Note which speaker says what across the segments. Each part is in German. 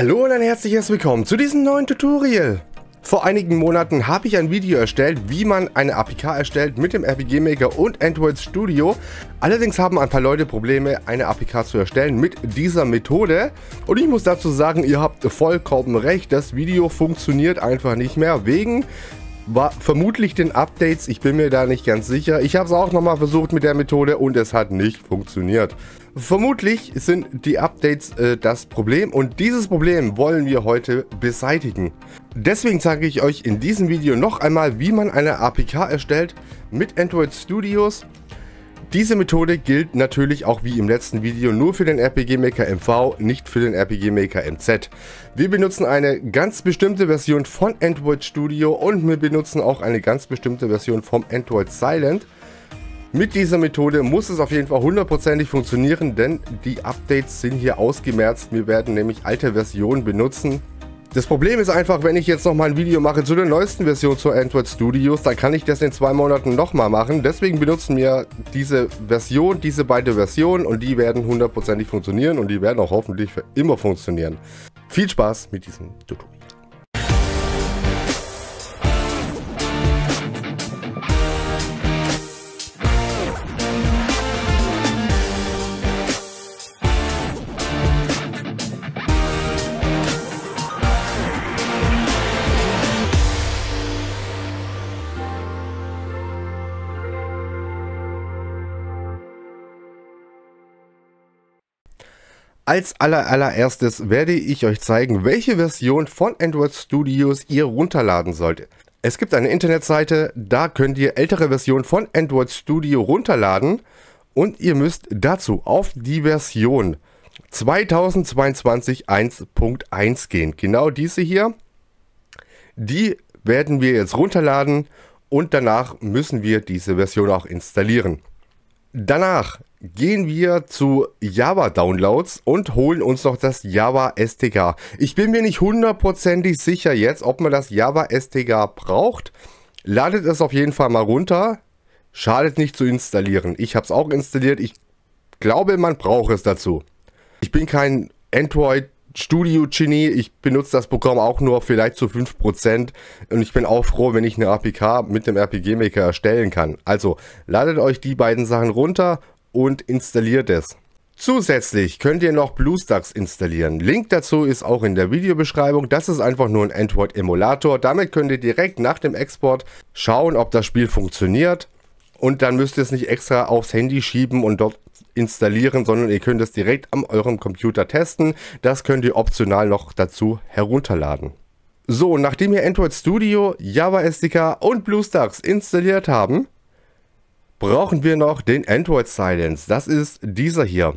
Speaker 1: Hallo und ein herzliches Willkommen zu diesem neuen Tutorial. Vor einigen Monaten habe ich ein Video erstellt, wie man eine APK erstellt mit dem RPG Maker und Android Studio. Allerdings haben ein paar Leute Probleme, eine APK zu erstellen mit dieser Methode. Und ich muss dazu sagen, ihr habt vollkommen recht, das Video funktioniert einfach nicht mehr wegen war vermutlich den Updates, ich bin mir da nicht ganz sicher. Ich habe es auch nochmal versucht mit der Methode und es hat nicht funktioniert. Vermutlich sind die Updates äh, das Problem und dieses Problem wollen wir heute beseitigen. Deswegen zeige ich euch in diesem Video noch einmal, wie man eine APK erstellt mit Android Studios. Diese Methode gilt natürlich auch wie im letzten Video nur für den RPG Maker MV, nicht für den RPG Maker MZ. Wir benutzen eine ganz bestimmte Version von Android Studio und wir benutzen auch eine ganz bestimmte Version vom Android Silent. Mit dieser Methode muss es auf jeden Fall hundertprozentig funktionieren, denn die Updates sind hier ausgemerzt. Wir werden nämlich alte Versionen benutzen. Das Problem ist einfach, wenn ich jetzt nochmal ein Video mache zu der neuesten Version zu Android Studios, dann kann ich das in zwei Monaten nochmal machen. Deswegen benutzen wir diese Version, diese beiden Versionen und die werden hundertprozentig funktionieren und die werden auch hoffentlich für immer funktionieren. Viel Spaß mit diesem Tutorial. Als aller allererstes werde ich euch zeigen, welche Version von Android Studios ihr runterladen solltet. Es gibt eine Internetseite, da könnt ihr ältere Versionen von Android Studio runterladen und ihr müsst dazu auf die Version 2022.1.1 gehen. Genau diese hier, die werden wir jetzt runterladen und danach müssen wir diese Version auch installieren. Danach gehen wir zu Java Downloads und holen uns noch das Java STK. Ich bin mir nicht hundertprozentig sicher jetzt, ob man das Java STK braucht. Ladet es auf jeden Fall mal runter. Schadet nicht zu installieren. Ich habe es auch installiert. Ich glaube, man braucht es dazu. Ich bin kein Android Studio Genie. Ich benutze das Programm auch nur vielleicht zu 5%. Und ich bin auch froh, wenn ich eine APK mit dem RPG Maker erstellen kann. Also ladet euch die beiden Sachen runter und installiert es. Zusätzlich könnt ihr noch BlueStacks installieren. Link dazu ist auch in der Videobeschreibung. Das ist einfach nur ein Android-Emulator. Damit könnt ihr direkt nach dem Export schauen, ob das Spiel funktioniert. Und dann müsst ihr es nicht extra aufs Handy schieben und dort installieren, sondern ihr könnt es direkt an eurem Computer testen. Das könnt ihr optional noch dazu herunterladen. So, nachdem ihr Android Studio, Java SDK und BlueStacks installiert haben, brauchen wir noch den Android Silence. Das ist dieser hier.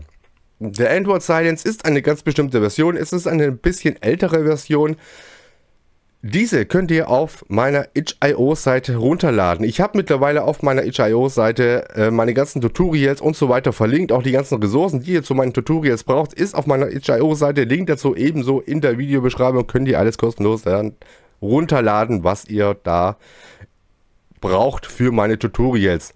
Speaker 1: Der Android Silence ist eine ganz bestimmte Version. Es ist eine ein bisschen ältere Version. Diese könnt ihr auf meiner itch.io-Seite runterladen. Ich habe mittlerweile auf meiner itch.io-Seite äh, meine ganzen Tutorials und so weiter verlinkt. Auch die ganzen Ressourcen, die ihr zu meinen Tutorials braucht, ist auf meiner itch.io-Seite. Link dazu ebenso in der Videobeschreibung. Könnt ihr alles kostenlos dann runterladen, was ihr da braucht für meine Tutorials.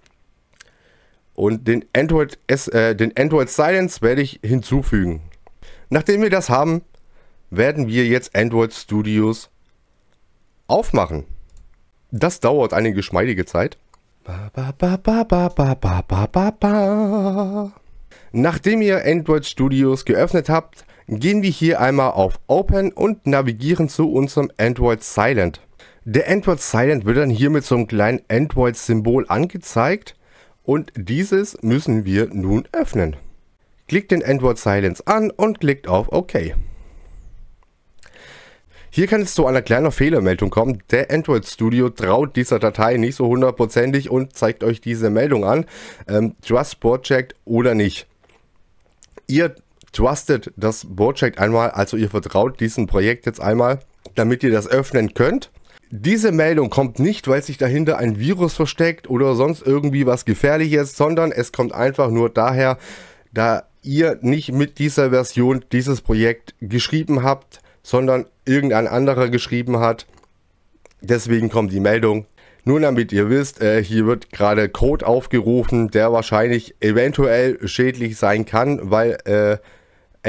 Speaker 1: Und den Android, S, äh, den Android Silence werde ich hinzufügen. Nachdem wir das haben, werden wir jetzt Android Studios aufmachen. Das dauert eine geschmeidige Zeit. Nachdem ihr Android Studios geöffnet habt, gehen wir hier einmal auf Open und navigieren zu unserem Android Silent. Der Android Silent wird dann hier mit so einem kleinen Android-Symbol angezeigt und dieses müssen wir nun öffnen. Klickt den Endword Silence an und klickt auf OK. Hier kann es zu einer kleinen Fehlermeldung kommen. Der Android Studio traut dieser Datei nicht so hundertprozentig und zeigt euch diese Meldung an. Ähm, Trust Project oder nicht. Ihr trustet das Project einmal, also ihr vertraut diesem Projekt jetzt einmal, damit ihr das öffnen könnt. Diese Meldung kommt nicht, weil sich dahinter ein Virus versteckt oder sonst irgendwie was Gefährliches, sondern es kommt einfach nur daher, da ihr nicht mit dieser Version dieses Projekt geschrieben habt, sondern irgendein anderer geschrieben hat. Deswegen kommt die Meldung. Nur damit ihr wisst, äh, hier wird gerade Code aufgerufen, der wahrscheinlich eventuell schädlich sein kann, weil äh,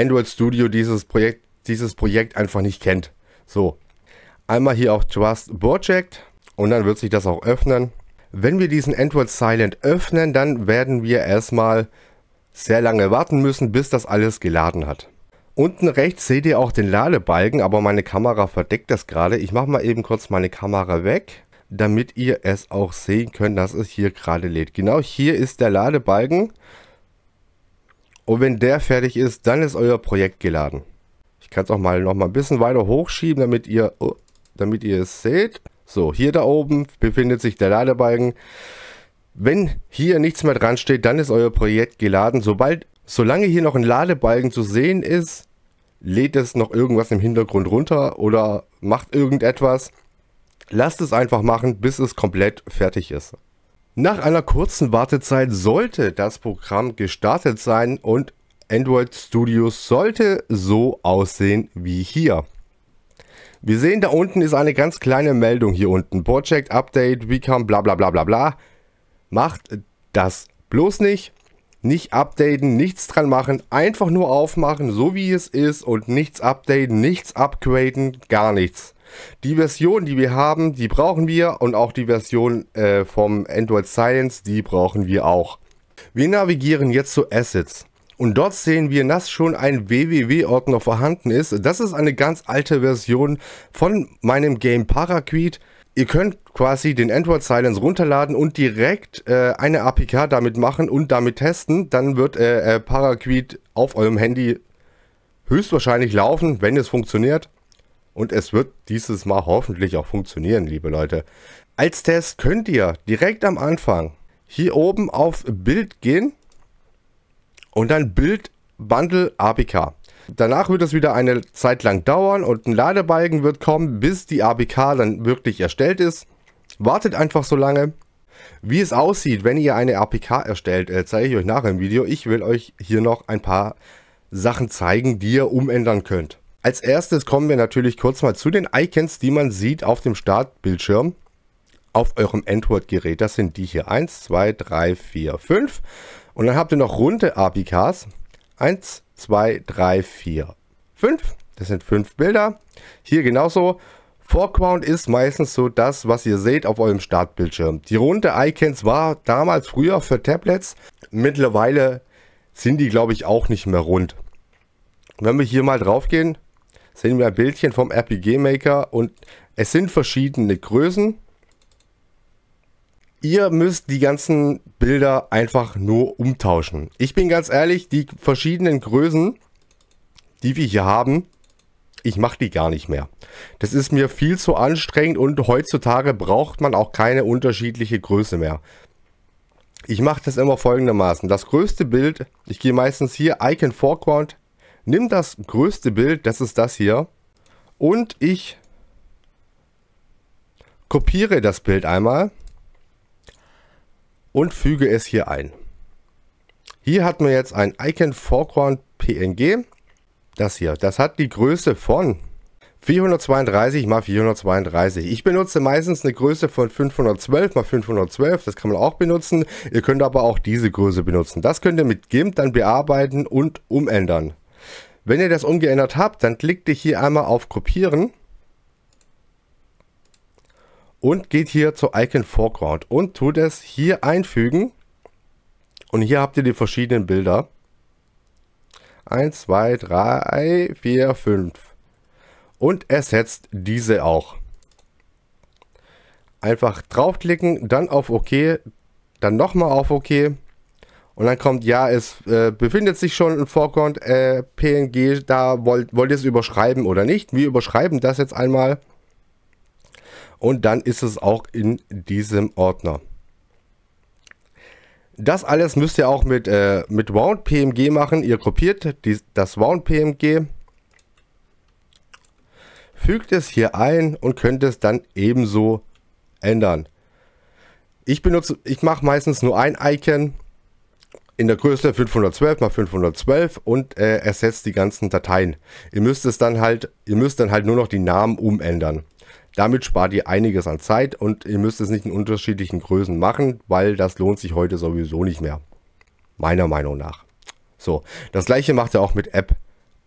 Speaker 1: Android Studio dieses Projekt, dieses Projekt einfach nicht kennt. So, Einmal hier auf Trust Project und dann wird sich das auch öffnen. Wenn wir diesen Android Silent öffnen, dann werden wir erstmal sehr lange warten müssen, bis das alles geladen hat. Unten rechts seht ihr auch den Ladebalken, aber meine Kamera verdeckt das gerade. Ich mache mal eben kurz meine Kamera weg, damit ihr es auch sehen könnt, dass es hier gerade lädt. Genau hier ist der Ladebalken. Und wenn der fertig ist, dann ist euer Projekt geladen. Ich kann es auch mal noch mal ein bisschen weiter hochschieben, damit ihr... Oh, damit ihr es seht. So, hier da oben befindet sich der Ladebalken. Wenn hier nichts mehr dran steht, dann ist euer Projekt geladen. Sobald, solange hier noch ein Ladebalken zu sehen ist, lädt es noch irgendwas im Hintergrund runter oder macht irgendetwas. Lasst es einfach machen, bis es komplett fertig ist. Nach einer kurzen Wartezeit sollte das Programm gestartet sein und Android Studio sollte so aussehen wie hier. Wir sehen, da unten ist eine ganz kleine Meldung hier unten. Project Update, Become, bla bla bla bla bla. Macht das bloß nicht. Nicht updaten, nichts dran machen, einfach nur aufmachen, so wie es ist und nichts updaten, nichts upgraden, gar nichts. Die Version, die wir haben, die brauchen wir und auch die Version äh, vom Android Science, die brauchen wir auch. Wir navigieren jetzt zu Assets. Und dort sehen wir, dass schon ein www-Ordner vorhanden ist. Das ist eine ganz alte Version von meinem Game Paraquid. Ihr könnt quasi den Android Silence runterladen und direkt äh, eine APK damit machen und damit testen. Dann wird äh, äh, Paraquid auf eurem Handy höchstwahrscheinlich laufen, wenn es funktioniert. Und es wird dieses Mal hoffentlich auch funktionieren, liebe Leute. Als Test könnt ihr direkt am Anfang hier oben auf Bild gehen und dann Bild Bundle APK. Danach wird es wieder eine Zeit lang dauern und ein Ladebalken wird kommen, bis die APK dann wirklich erstellt ist. Wartet einfach so lange. Wie es aussieht, wenn ihr eine APK erstellt, äh, zeige ich euch nachher im Video. Ich will euch hier noch ein paar Sachen zeigen, die ihr umändern könnt. Als erstes kommen wir natürlich kurz mal zu den Icons, die man sieht auf dem Startbildschirm auf eurem Android-Gerät. Das sind die hier 1, 2, 3, 4, 5. Und dann habt ihr noch runde APKs. 1, 2, 3, 4, 5. Das sind fünf Bilder. Hier genauso. Foreground ist meistens so das, was ihr seht auf eurem Startbildschirm. Die runde Icons war damals früher für Tablets. Mittlerweile sind die, glaube ich, auch nicht mehr rund. Wenn wir hier mal drauf gehen, sehen wir ein Bildchen vom RPG Maker und es sind verschiedene Größen. Ihr müsst die ganzen Bilder einfach nur umtauschen. Ich bin ganz ehrlich, die verschiedenen Größen, die wir hier haben, ich mache die gar nicht mehr. Das ist mir viel zu anstrengend und heutzutage braucht man auch keine unterschiedliche Größe mehr. Ich mache das immer folgendermaßen. Das größte Bild, ich gehe meistens hier Icon Foreground, nimm das größte Bild, das ist das hier, und ich kopiere das Bild einmal und füge es hier ein. Hier hat man jetzt ein Icon Foreground PNG. Das hier, das hat die Größe von 432 x 432. Ich benutze meistens eine Größe von 512 x 512. Das kann man auch benutzen. Ihr könnt aber auch diese Größe benutzen. Das könnt ihr mit GIMP dann bearbeiten und umändern. Wenn ihr das umgeändert habt, dann klickt ihr hier einmal auf Kopieren und geht hier zu Icon Foreground und tut es hier einfügen. Und hier habt ihr die verschiedenen Bilder. 1, 2, 3, 4, 5. Und ersetzt diese auch. Einfach draufklicken, dann auf OK, dann nochmal auf OK. Und dann kommt, ja, es äh, befindet sich schon ein Foreground äh, PNG, da wollt, wollt ihr es überschreiben oder nicht. Wir überschreiben das jetzt einmal und dann ist es auch in diesem Ordner. Das alles müsst ihr auch mit, äh, mit Wound PMG machen. Ihr kopiert die, das Wound PMG, fügt es hier ein und könnt es dann ebenso ändern. Ich benutze, ich mache meistens nur ein Icon in der Größe 512 x 512 und äh, ersetzt die ganzen Dateien. Ihr müsst es dann halt, ihr müsst dann halt nur noch die Namen umändern. Damit spart ihr einiges an Zeit und ihr müsst es nicht in unterschiedlichen Größen machen, weil das lohnt sich heute sowieso nicht mehr. Meiner Meinung nach. So, das gleiche macht ihr auch mit App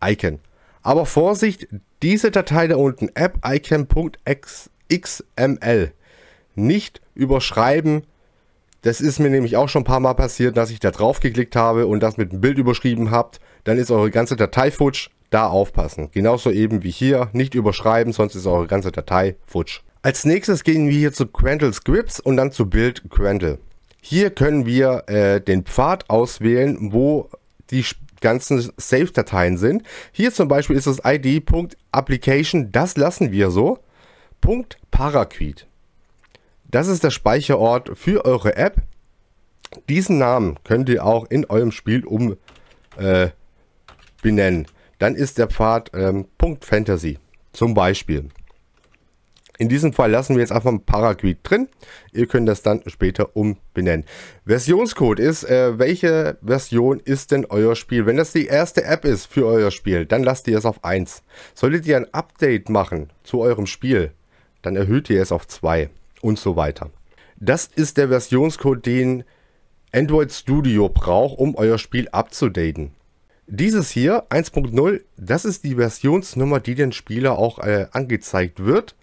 Speaker 1: Icon. Aber Vorsicht, diese Datei da unten, appicon.xml, nicht überschreiben. Das ist mir nämlich auch schon ein paar Mal passiert, dass ich da drauf geklickt habe und das mit einem Bild überschrieben habt. Dann ist eure ganze Datei futsch, da aufpassen. Genauso eben wie hier. Nicht überschreiben, sonst ist eure ganze Datei futsch. Als nächstes gehen wir hier zu Quentle Scripts und dann zu Build Quentle. Hier können wir äh, den Pfad auswählen, wo die ganzen Save-Dateien sind. Hier zum Beispiel ist das ID.application, das lassen wir so. Punkt Paraquid. Das ist der Speicherort für eure App. Diesen Namen könnt ihr auch in eurem Spiel umbenennen. äh, dann ist der Pfad ähm, Punkt Fantasy. Zum Beispiel. In diesem Fall lassen wir jetzt einfach ein Paraguid drin. Ihr könnt das dann später umbenennen. Versionscode ist, äh, welche Version ist denn euer Spiel? Wenn das die erste App ist für euer Spiel, dann lasst ihr es auf 1. Solltet ihr ein Update machen zu eurem Spiel, dann erhöht ihr es auf 2 und so weiter. Das ist der Versionscode, den Android Studio braucht, um euer Spiel abzudaten. Dieses hier, 1.0, das ist die Versionsnummer, die den Spieler auch äh, angezeigt wird.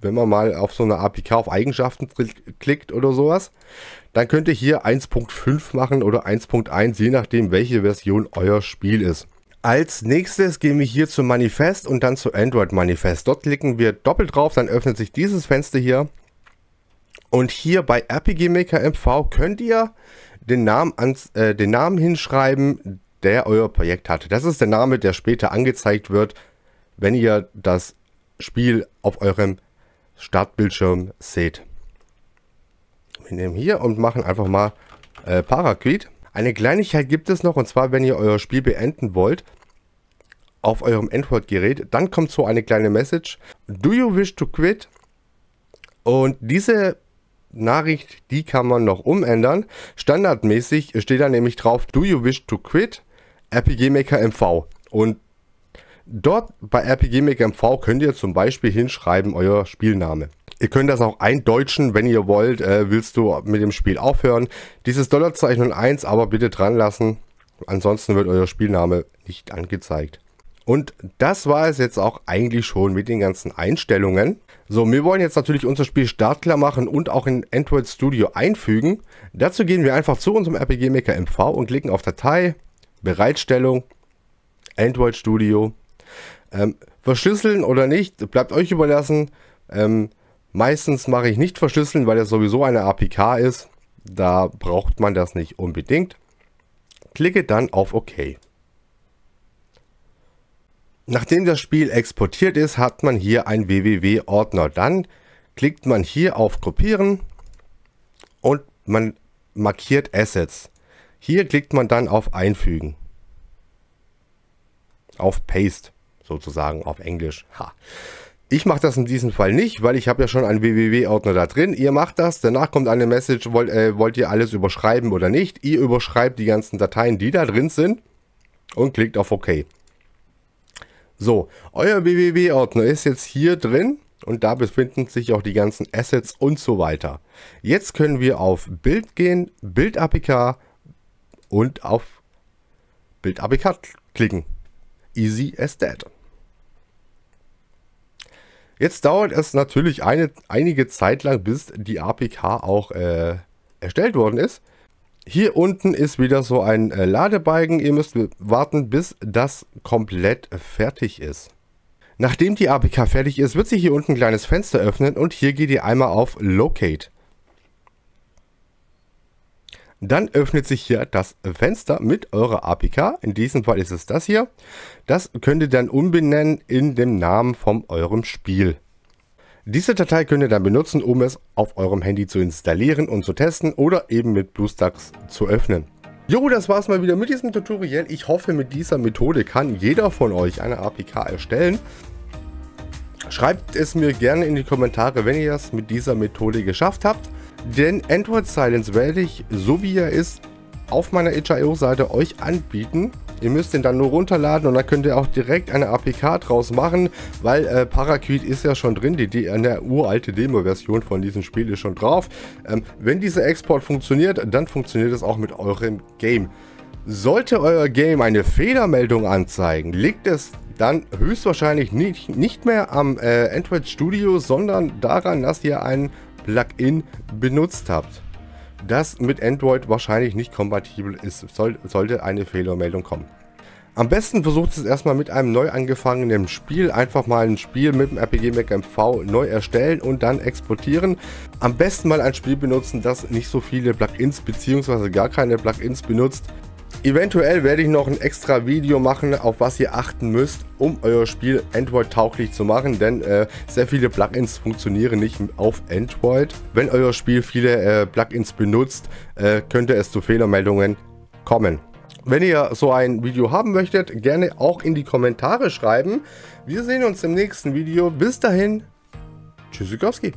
Speaker 1: Wenn man mal auf so eine APK auf Eigenschaften klickt oder sowas, dann könnt ihr hier 1.5 machen oder 1.1, je nachdem welche Version euer Spiel ist. Als nächstes gehen wir hier zum Manifest und dann zu Android Manifest. Dort klicken wir doppelt drauf, dann öffnet sich dieses Fenster hier. Und hier bei RPG Maker MV könnt ihr den Namen, ans, äh, den Namen hinschreiben, der euer Projekt hat. Das ist der Name, der später angezeigt wird, wenn ihr das Spiel auf eurem Startbildschirm seht. Wir nehmen hier und machen einfach mal äh, Paraquid. Eine Kleinigkeit gibt es noch, und zwar, wenn ihr euer Spiel beenden wollt, auf eurem Android-Gerät, dann kommt so eine kleine Message. Do you wish to quit? Und diese Nachricht, die kann man noch umändern. Standardmäßig steht da nämlich drauf, do you wish to quit? RPG Maker MV. Und dort bei RPG Maker MV könnt ihr zum Beispiel hinschreiben euer Spielname. Ihr könnt das auch eindeutschen, wenn ihr wollt. Äh, willst du mit dem Spiel aufhören? Dieses Dollarzeichen und 1 aber bitte dran lassen. Ansonsten wird euer Spielname nicht angezeigt. Und das war es jetzt auch eigentlich schon mit den ganzen Einstellungen. So, wir wollen jetzt natürlich unser Spiel startklar machen und auch in Android Studio einfügen. Dazu gehen wir einfach zu unserem RPG Maker MV und klicken auf Datei, Bereitstellung, Android Studio. Ähm, verschlüsseln oder nicht, bleibt euch überlassen. Ähm, meistens mache ich nicht verschlüsseln, weil das sowieso eine APK ist. Da braucht man das nicht unbedingt. Klicke dann auf OK. Nachdem das Spiel exportiert ist, hat man hier einen www-Ordner. Dann klickt man hier auf Kopieren und man markiert Assets. Hier klickt man dann auf Einfügen. Auf Paste, sozusagen, auf Englisch. Ha. Ich mache das in diesem Fall nicht, weil ich habe ja schon einen www-Ordner da drin. Ihr macht das, danach kommt eine Message, wollt, äh, wollt ihr alles überschreiben oder nicht. Ihr überschreibt die ganzen Dateien, die da drin sind und klickt auf OK. So, euer www-Ordner ist jetzt hier drin und da befinden sich auch die ganzen Assets und so weiter. Jetzt können wir auf Bild gehen, Bild APK und auf Bild APK klicken. Easy as that. Jetzt dauert es natürlich eine, einige Zeit lang, bis die APK auch äh, erstellt worden ist. Hier unten ist wieder so ein äh, Ladebalken. Ihr müsst warten, bis das komplett fertig ist. Nachdem die APK fertig ist, wird sich hier unten ein kleines Fenster öffnen und hier geht ihr einmal auf Locate. Dann öffnet sich hier das Fenster mit eurer APK. In diesem Fall ist es das hier. Das könnt ihr dann umbenennen in dem Namen von eurem Spiel. Diese Datei könnt ihr dann benutzen, um es auf eurem Handy zu installieren und zu testen oder eben mit BlueStacks zu öffnen. Jo, das war's mal wieder mit diesem Tutorial. Ich hoffe, mit dieser Methode kann jeder von euch eine APK erstellen. Schreibt es mir gerne in die Kommentare, wenn ihr das mit dieser Methode geschafft habt. Den Android Silence werde ich, so wie er ist, auf meiner itch.io-Seite euch anbieten. Ihr müsst den dann nur runterladen und dann könnt ihr auch direkt eine APK draus machen, weil äh, Parakeet ist ja schon drin, die, die eine uralte Demo-Version von diesem Spiel ist schon drauf. Ähm, wenn dieser Export funktioniert, dann funktioniert es auch mit eurem Game. Sollte euer Game eine Fehlermeldung anzeigen, liegt es dann höchstwahrscheinlich nicht, nicht mehr am äh, Android Studio, sondern daran, dass ihr einen Plugin benutzt habt, das mit Android wahrscheinlich nicht kompatibel ist, soll, sollte eine Fehlermeldung kommen. Am besten versucht es erstmal mit einem neu angefangenen Spiel. Einfach mal ein Spiel mit dem RPG Mac MV neu erstellen und dann exportieren. Am besten mal ein Spiel benutzen, das nicht so viele Plugins bzw. gar keine Plugins benutzt. Eventuell werde ich noch ein extra Video machen, auf was ihr achten müsst, um euer Spiel Android-tauglich zu machen, denn äh, sehr viele Plugins funktionieren nicht auf Android. Wenn euer Spiel viele äh, Plugins benutzt, äh, könnte es zu Fehlermeldungen kommen. Wenn ihr so ein Video haben möchtet, gerne auch in die Kommentare schreiben. Wir sehen uns im nächsten Video. Bis dahin, Tschüssikowski.